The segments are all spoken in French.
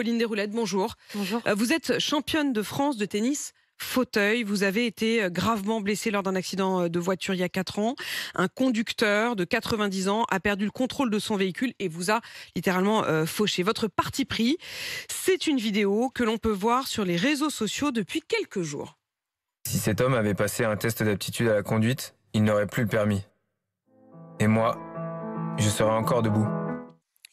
Pauline Desroulettes, bonjour. Bonjour. Euh, vous êtes championne de France de tennis fauteuil. Vous avez été euh, gravement blessée lors d'un accident euh, de voiture il y a 4 ans. Un conducteur de 90 ans a perdu le contrôle de son véhicule et vous a littéralement fauché. Votre parti pris, c'est une vidéo que l'on peut voir sur les réseaux sociaux depuis quelques jours. Si cet homme avait passé un test d'aptitude à la conduite, il n'aurait plus le permis. Et moi, je serais encore debout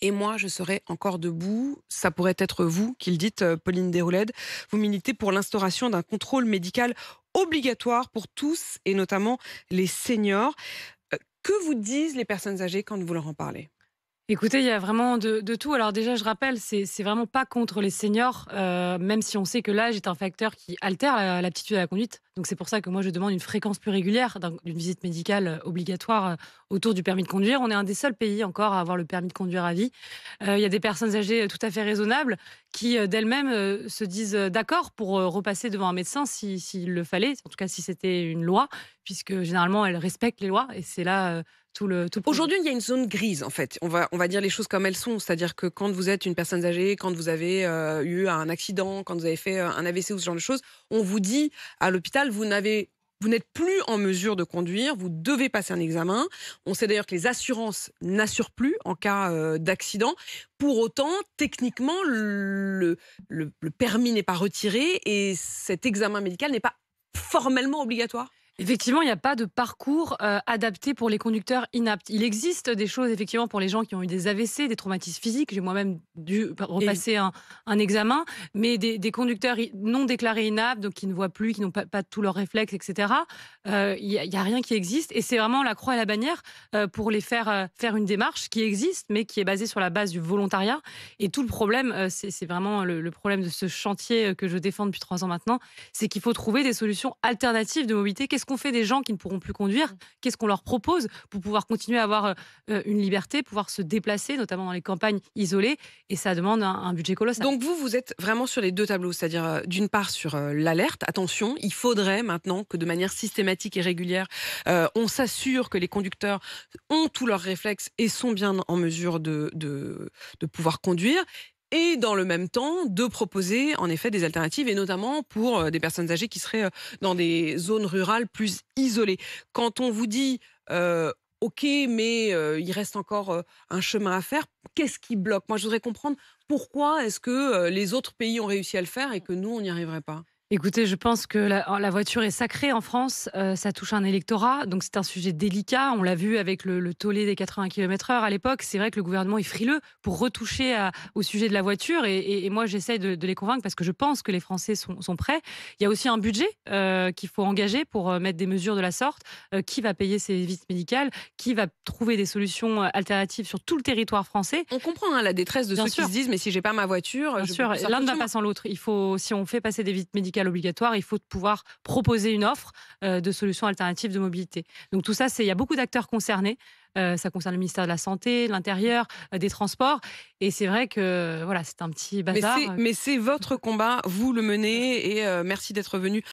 et moi, je serai encore debout. Ça pourrait être vous qui le dites, euh, Pauline Déroulède. Vous militez pour l'instauration d'un contrôle médical obligatoire pour tous, et notamment les seniors. Euh, que vous disent les personnes âgées quand vous leur en parlez Écoutez, il y a vraiment de, tout. Alors déjà, je rappelle, c'est, vraiment pas contre les seniors, euh, même si on sait que l'âge est un facteur qui altère l'aptitude à la conduite. Donc c'est pour ça que moi, je demande une fréquence plus régulière d'une visite médicale euh, obligatoire euh, autour du permis de conduire. On est un des seuls pays encore à avoir le permis de conduire à vie. il y a des personnes âgées tout à fait raisonnables qui, d'elles-mêmes, se disent d'accord pour repasser devant un médecin s'il si, le fallait, en tout cas si c'était une loi, puisque généralement, elles respectent les lois. Et c'est là... Aujourd'hui, il y a une zone grise, en fait. On va, on va dire les choses comme elles sont. C'est-à-dire que quand vous êtes une personne âgée, quand vous avez euh, eu un accident, quand vous avez fait euh, un AVC ou ce genre de choses, on vous dit à l'hôpital, vous n'avez vous n'êtes plus en mesure de conduire, vous devez passer un examen. On sait d'ailleurs que les assurances n'assurent plus en cas euh, d'accident. Pour autant, techniquement, le permis n'est pas retiré et cet examen médical n'est pas formellement obligatoire Effectivement, il n'y a pas de parcours euh, adapté pour les conducteurs inaptes. Il existe des choses, effectivement, pour les gens qui ont eu des AVC, des traumatismes physiques. J'ai moi-même dû repasser un, examen, mais des, conducteurs non déclarés inaptes, donc qui ne voient plus, qui n'ont pas, tous leurs réflexes, etc. Euh, il n'y a, rien qui existe. Et c'est vraiment la croix et la bannière euh, pour les faire faire une démarche qui existe, mais qui est basée sur la base du volontariat. Et tout le problème, c'est vraiment le, le problème de ce chantier que je défends depuis trois ans maintenant, c'est qu'il faut trouver des solutions alternatives de mobilité. Qu'est-ce qu'on fait des gens qui ne pourront plus conduire mm. Qu'est-ce qu'on leur propose pour pouvoir continuer à avoir euh, euh, une liberté, pouvoir se déplacer, notamment dans les campagnes isolées Et ça demande un, budget colossal. Donc vous, vous êtes vraiment sur les deux tableaux, c'est-à-dire euh, d'une part sur l'alerte, attention, il faudrait maintenant que de manière systématique et régulière, on s'assure que les conducteurs ont tous leurs réflexes et sont bien en mesure de pouvoir conduire et dans le même temps de proposer en effet des alternatives et notamment pour euh, des personnes âgées qui seraient euh, dans des zones rurales plus isolées. Quand on vous dit euh, OK, mais il reste encore un chemin à faire. Qu'est-ce qui bloque Moi, je voudrais comprendre pourquoi est-ce que les autres pays ont réussi à le faire et que nous, on n'y arriverait pas Écoutez, je pense que la, voiture est sacrée en France. Euh, ça touche un électorat, donc c'est un sujet délicat. On l'a vu avec le, tollé des 80 km/h à l'époque. C'est vrai que le gouvernement est frileux pour retoucher au sujet de la voiture. Et, moi, j'essaie de, les convaincre parce que je pense que les Français sont, prêts. Il y a aussi un budget euh, qu'il faut engager pour euh, mettre des mesures de la sorte. qui va payer ces visites médicales Qui va trouver des solutions alternatives sur tout le territoire français On comprend hein, la détresse de ceux qui se disent mais si j'ai pas ma voiture, je l'un ne va pas sans l'autre. Il faut, si on fait passer des visites médicales obligatoire, il faut pouvoir proposer une offre euh, de solutions alternatives de mobilité. Donc tout ça, c'est il y a beaucoup d'acteurs concernés. Euh, ça concerne le ministère de la Santé, de l'Intérieur, euh, des Transports. Et c'est vrai que voilà, c'est un petit bazar. Mais c'est votre combat, vous le menez, et merci d'être venu